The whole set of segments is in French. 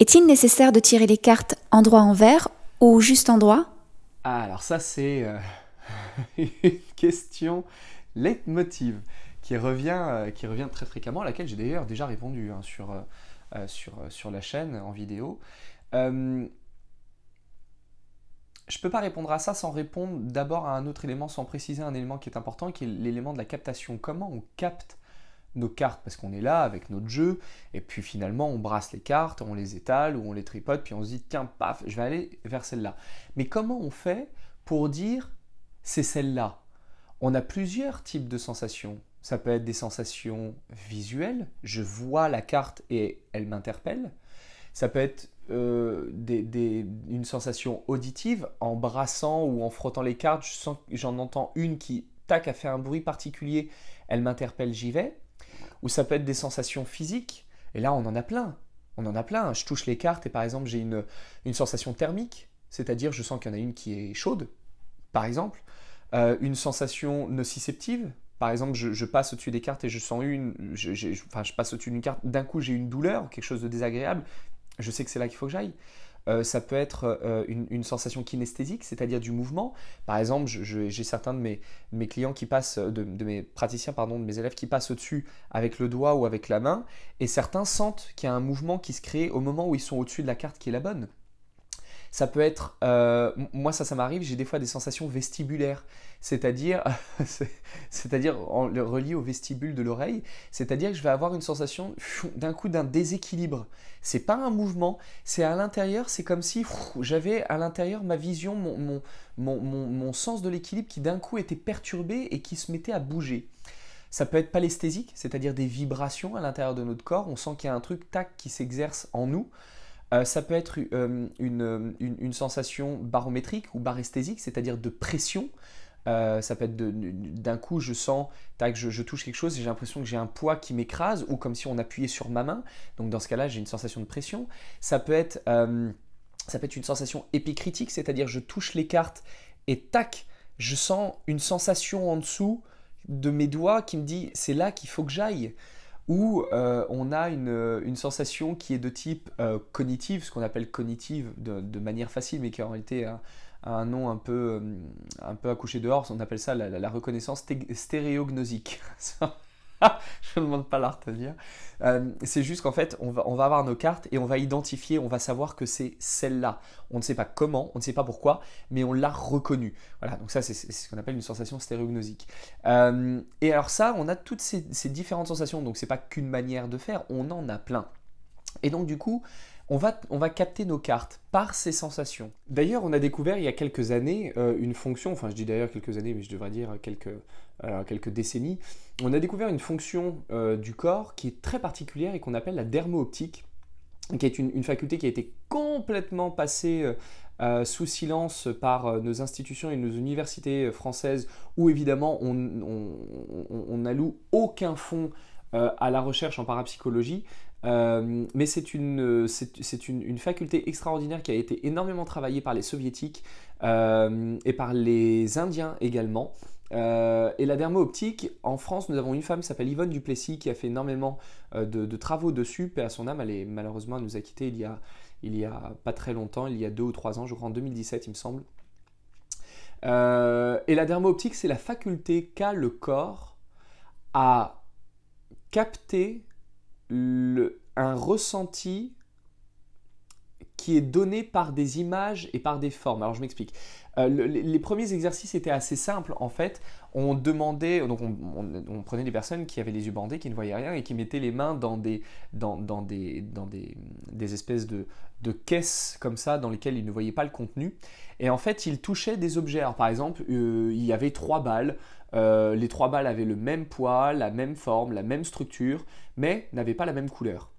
Est-il nécessaire de tirer les cartes en droit en vert ou juste en droit ah, alors ça c'est euh, une question leitmotiv qui revient, euh, qui revient très fréquemment, à laquelle j'ai d'ailleurs déjà répondu hein, euh, sur, la chaîne en vidéo. je ne peux pas répondre à ça sans répondre d'abord à un autre élément, sans préciser un élément qui est important, qui est l'élément de la captation. Comment on capte nos cartes parce qu'on est là avec notre jeu, et puis finalement on brasse les cartes, on les étale ou on les tripote, puis on se dit tiens, paf, je vais aller vers celle-là. Mais comment on fait pour dire c'est celle-là On a plusieurs types de sensations. Ça peut être des sensations visuelles, je vois la carte et elle m'interpelle. Ça peut être euh, une sensation auditive, en brassant ou en frottant les cartes, j'en entends une qui, tac, a fait un bruit particulier, elle m'interpelle, j'y vais ou ça peut être des sensations physiques. Et là, on en a plein. On en a plein. Je touche les cartes et par exemple, j'ai une, sensation thermique, c'est-à-dire je sens qu'il y en a une qui est chaude, par exemple. Euh, une sensation nociceptive, par exemple, je, passe au-dessus des cartes et je sens une, je, enfin, je passe au-dessus d'une carte, d'un coup j'ai une douleur, quelque chose de désagréable, je sais que c'est là qu'il faut que j'aille. Euh, ça peut être euh, une, sensation kinesthésique, c'est-à-dire du mouvement. Par exemple, j'ai certains de mes, clients qui passent, euh, de, mes praticiens, pardon, de mes élèves qui passent au-dessus avec le doigt ou avec la main, et certains sentent qu'il y a un mouvement qui se crée au moment où ils sont au-dessus de la carte qui est la bonne. Ça peut être, euh, moi ça, ça m'arrive, j'ai des fois des sensations vestibulaires, c'est-à-dire, c'est-à-dire relie au vestibule de l'oreille, c'est-à-dire que je vais avoir une sensation d'un coup d'un déséquilibre. C'est pas un mouvement, c'est à l'intérieur, c'est comme si j'avais à l'intérieur ma vision, mon, mon sens de l'équilibre qui d'un coup était perturbé et qui se mettait à bouger. Ça peut être palesthésique, c'est-à-dire des vibrations à l'intérieur de notre corps. On sent qu'il y a un truc tac qui s'exerce en nous. Euh, ça peut être euh, euh, une, sensation barométrique ou baresthésique, c'est-à-dire de pression. ça peut être d'un coup, je sens, tac, je, touche quelque chose et j'ai l'impression que j'ai un poids qui m'écrase ou comme si on appuyait sur ma main. Donc dans ce cas-là, j'ai une sensation de pression. Ça peut être, ça peut être une sensation épicritique, c'est-à-dire je touche les cartes et tac, je sens une sensation en dessous de mes doigts qui me dit c'est là qu'il faut que j'aille où euh, on a une, sensation qui est de type euh, cognitive, ce qu'on appelle cognitive de, manière facile, mais qui en réalité un nom un peu, euh, un peu accouché dehors. On appelle ça la reconnaissance stéréognosique. te demande pas de dire. Euh, c'est juste qu'en fait, on va, avoir nos cartes et on va identifier, on va savoir que c'est celle-là. On ne sait pas comment, on ne sait pas pourquoi, mais on l'a reconnue. Voilà, donc ça, c'est ce qu'on appelle une sensation stéréognosique. Euh, et alors ça, on a toutes ces, ces différentes sensations, donc c'est pas qu'une manière de faire, on en a plein. Et donc du coup, on va, on va capter nos cartes par ces sensations. D'ailleurs, on a découvert il y a quelques années euh, une fonction, enfin je dis d'ailleurs quelques années, mais je devrais dire quelques, euh, quelques décennies, on a découvert une fonction euh, du corps qui est très particulière et qu'on appelle la dermo-optique, qui est une, faculté qui a été complètement passée sous silence par nos institutions et nos universités françaises, où évidemment on n'alloue aucun fonds à la recherche en parapsychologie. Euh, mais c'est une, euh, c'est, une, une, faculté extraordinaire qui a été énormément travaillée par les soviétiques euh, et par les indiens également. et la dermo-optique, en France, nous avons une femme qui s'appelle Yvonne Duplessis qui a fait énormément de, travaux dessus. Paix à son âme, elle est, malheureusement, nous a quitté il y a, il y a pas très longtemps, il y a deux ou trois ans, je crois en 2017, il me semble. et la dermo-optique, c'est la faculté qu'a le corps à capter le, un ressenti qui est donné par des images et par des formes. Alors je m'explique. Euh, les premiers exercices étaient assez simples en fait. On demandait, donc on, prenait des personnes qui avaient les yeux bandés, qui ne voyaient rien et qui mettaient les mains dans des, dans, des, dans des, espèces de, de caisses comme ça dans lesquelles ils ne voyaient pas le contenu. Et en fait, ils touchaient des objets. Alors, par exemple, euh, il y avait trois balles. Euh, les trois balles avaient le même poids, la même forme, la même structure, mais n'avaient pas la même couleur.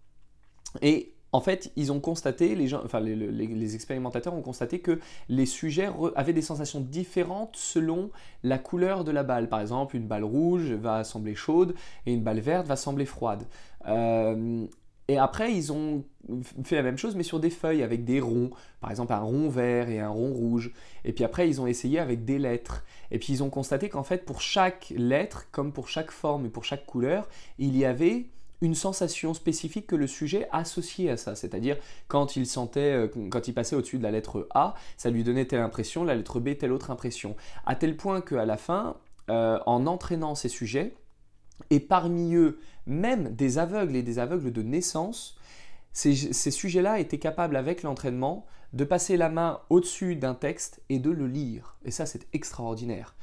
Et en fait, ils ont constaté, les, expérimentateurs ont constaté que les sujets avaient des sensations différentes selon la couleur de la balle. Par exemple, une balle rouge va sembler chaude et une balle verte va sembler froide. Euh, et après, ils ont fait la même chose, mais sur des feuilles avec des ronds. Par exemple, un rond vert et un rond rouge. Et puis après, ils ont essayé avec des lettres. Et puis, ils ont constaté qu'en fait, pour chaque lettre, comme pour chaque forme et pour chaque couleur, il y avait une sensation spécifique que le sujet associait à ça. C'est-à-dire, quand il sentait, euh, quand il passait au-dessus de la lettre A, ça lui donnait telle impression, la lettre B, telle autre impression. À tel point qu'à la fin, euh, en entraînant ces sujets, et parmi eux, même des aveugles et des aveugles de naissance, ces, sujets-là étaient capables, avec l'entraînement, de passer la main au-dessus d'un texte et de le lire. Et ça, c'est extraordinaire.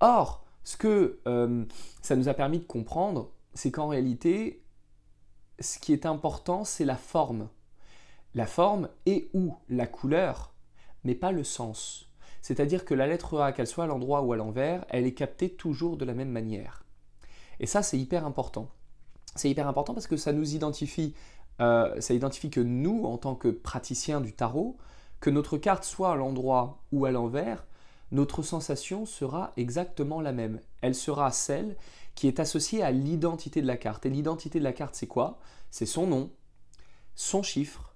Or, ce que euh, ça nous a permis de comprendre, c'est qu'en réalité, ce qui est important, c'est la forme. La forme et ou la couleur, mais pas le sens. C'est-à-dire que la lettre A, qu'elle soit à l'endroit ou à l'envers, elle est captée toujours de la même manière. Et ça, c'est hyper important. C'est hyper important parce que ça nous identifie, euh, ça identifie que nous, en tant que praticiens du tarot, que notre carte soit à l'endroit ou à l'envers, notre sensation sera exactement la même. Elle sera celle qui est associé à l'identité de la carte. Et l'identité de la carte, c'est quoi C'est son nom, son chiffre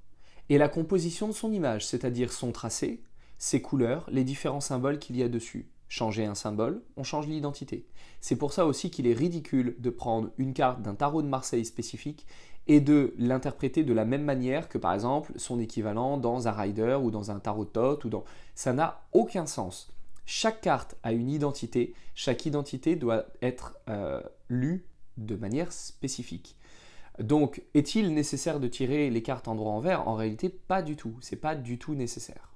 et la composition de son image, c'est-à-dire son tracé, ses couleurs, les différents symboles qu'il y a dessus. Changer un symbole, on change l'identité. C'est pour ça aussi qu'il est ridicule de prendre une carte d'un tarot de Marseille spécifique et de l'interpréter de la même manière que par exemple son équivalent dans un rider ou dans un tarot de tot ou dans... Ça n'a aucun sens. Chaque carte a une identité, chaque identité doit être euh, lue de manière spécifique. Donc, est-il nécessaire de tirer les cartes en droit en vert En réalité, pas du tout. C'est pas du tout nécessaire.